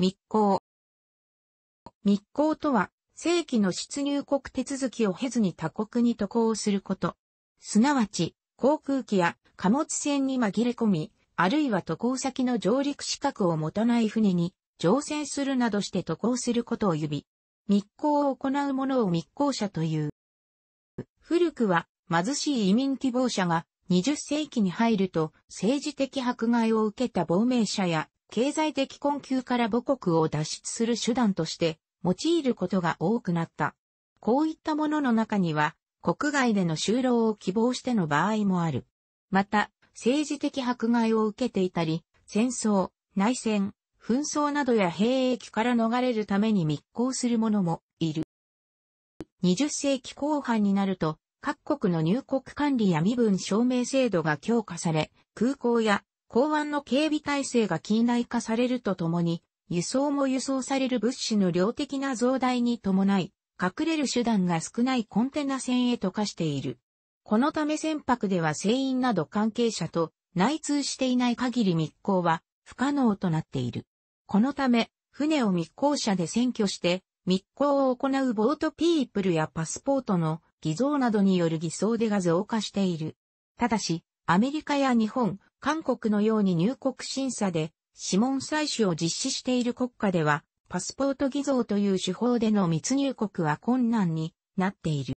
密航。密航とは、正規の出入国手続きを経ずに他国に渡航すること。すなわち、航空機や貨物船に紛れ込み、あるいは渡航先の上陸資格を持たない船に乗船するなどして渡航することを指。密航を行う者を密航者という。古くは貧しい移民希望者が20世紀に入ると政治的迫害を受けた亡命者や経済的困窮から母国を脱出する手段として用いることが多くなった。こういったものの中には、国外での就労を希望しての場合もある。また、政治的迫害を受けていたり、戦争、内戦、紛争などや兵役から逃れるために密航する者もいる。20世紀後半になると、各国の入国管理や身分証明制度が強化され、空港や港湾の警備体制が近代化されるとともに、輸送も輸送される物資の量的な増大に伴い、隠れる手段が少ないコンテナ船へと化している。このため船舶では船員など関係者と内通していない限り密航は不可能となっている。このため、船を密航者で占拠して、密航を行うボートピープルやパスポートの偽造などによる偽装でが増加している。ただし、アメリカや日本、韓国のように入国審査で指紋採取を実施している国家では、パスポート偽造という手法での密入国は困難になっている。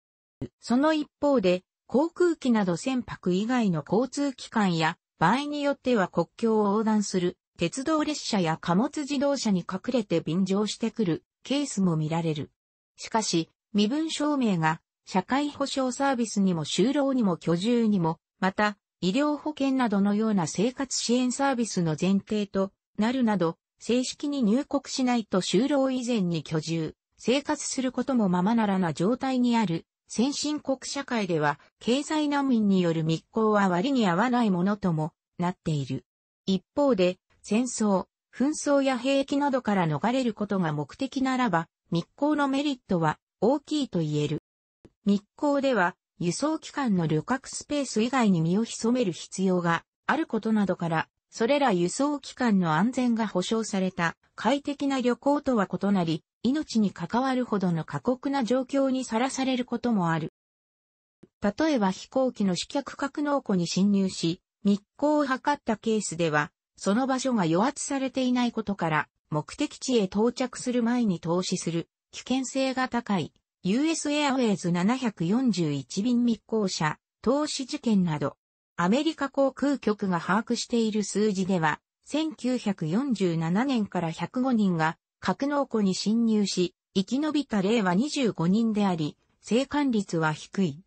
その一方で、航空機など船舶以外の交通機関や、場合によっては国境を横断する鉄道列車や貨物自動車に隠れて便乗してくるケースも見られる。しかし、身分証明が社会保障サービスにも就労にも居住にも、また医療保険などのような生活支援サービスの前提となるなど、正式に入国しないと就労以前に居住、生活することもままならな状態にある、先進国社会では、経済難民による密航は割に合わないものともなっている。一方で、戦争、紛争や兵役などから逃れることが目的ならば、密航のメリットは大きいと言える。密航では、輸送機関の旅客スペース以外に身を潜める必要があることなどから、それら輸送機関の安全が保障された快適な旅行とは異なり、命に関わるほどの過酷な状況にさらされることもある。例えば飛行機の試客格納庫に侵入し、密航を図ったケースでは、その場所が予圧されていないことから、目的地へ到着する前に投資する危険性が高い US エアウェイズ741便密航者、投資事件など、アメリカ航空局が把握している数字では、1947年から105人が格納庫に侵入し、生き延びた例は25人であり、生還率は低い。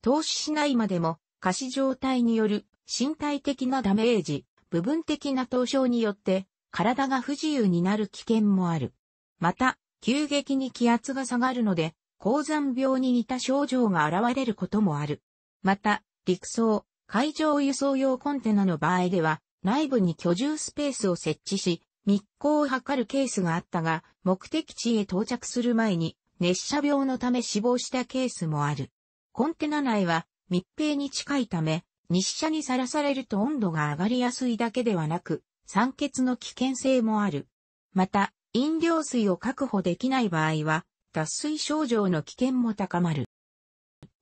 投資しないまでも、過死状態による身体的なダメージ、部分的な凍傷によって、体が不自由になる危険もある。また、急激に気圧が下がるので、高山病に似た症状が現れることもある。また、陸送、海上輸送用コンテナの場合では、内部に居住スペースを設置し、密航を図るケースがあったが、目的地へ到着する前に、熱射病のため死亡したケースもある。コンテナ内は密閉に近いため、日射にさらされると温度が上がりやすいだけではなく、酸欠の危険性もある。また、飲料水を確保できない場合は、脱水症状の危険も高まる。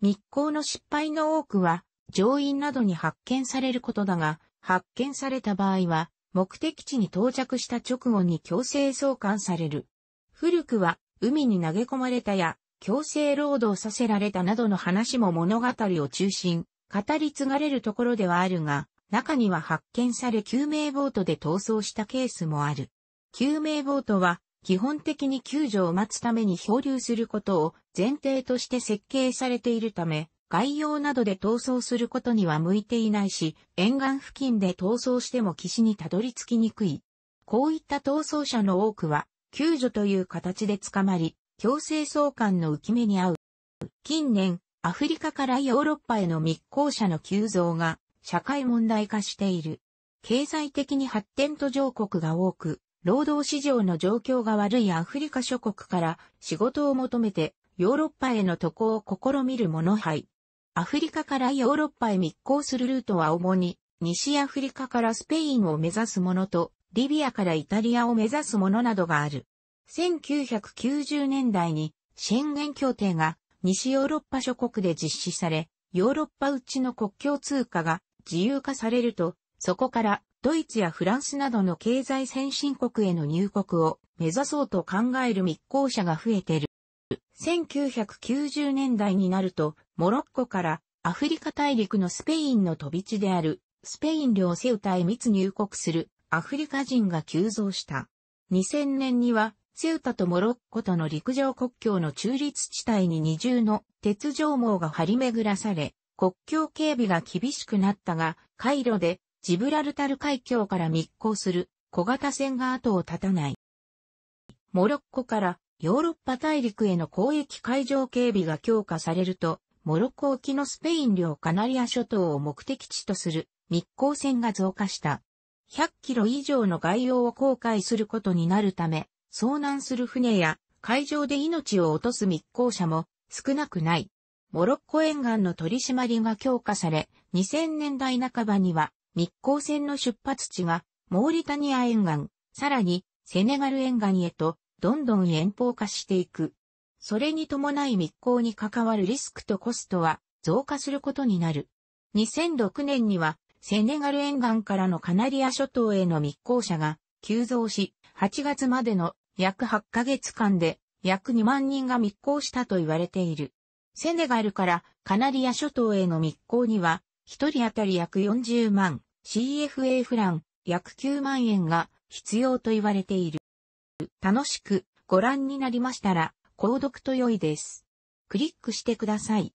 密航の失敗の多くは、乗員などに発見されることだが、発見された場合は、目的地に到着した直後に強制送還される。古くは、海に投げ込まれたや、強制労働させられたなどの話も物語を中心、語り継がれるところではあるが、中には発見され救命ボートで逃走したケースもある。救命ボートは基本的に救助を待つために漂流することを前提として設計されているため、外洋などで逃走することには向いていないし、沿岸付近で逃走しても岸にたどり着きにくい。こういった逃走者の多くは、救助という形で捕まり、強制送還の浮き目に遭う。近年、アフリカからヨーロッパへの密航者の急増が社会問題化している。経済的に発展途上国が多く、労働市場の状況が悪いアフリカ諸国から仕事を求めてヨーロッパへの渡航を試みる者杯。アフリカからヨーロッパへ密航するルートは主に西アフリカからスペインを目指す者とリビアからイタリアを目指す者などがある。1990年代にシェンゲン協定が西ヨーロッパ諸国で実施され、ヨーロッパうちの国境通貨が自由化されると、そこからドイツやフランスなどの経済先進国への入国を目指そうと考える密航者が増えている。1990年代になると、モロッコからアフリカ大陸のスペインの飛び地である、スペイン領セウタへ密入国するアフリカ人が急増した。2000年には、セウタとモロッコとの陸上国境の中立地帯に二重の鉄条網が張り巡らされ、国境警備が厳しくなったが、カイロでジブラルタル海峡から密航する小型船が後を絶たない。モロッコからヨーロッパ大陸への交易海上警備が強化されると、モロッコ沖のスペイン領カナリア諸島を目的地とする密航船が増加した。100キロ以上の外洋を航海することになるため、遭難する船や海上で命を落とす密航者も少なくない。モロッコ沿岸の取り締まりが強化され、2000年代半ばには密航船の出発地がモーリタニア沿岸、さらにセネガル沿岸へとどんどん遠方化していく。それに伴い密航に関わるリスクとコストは増加することになる。2006年にはセネガル沿岸からのカナリア諸島への密航者が急増し、8月までの約8ヶ月間で約2万人が密航したと言われている。セネガルからカナリア諸島への密航には1人当たり約40万 CFA フラン約9万円が必要と言われている。楽しくご覧になりましたら、購読と良いです。クリックしてください。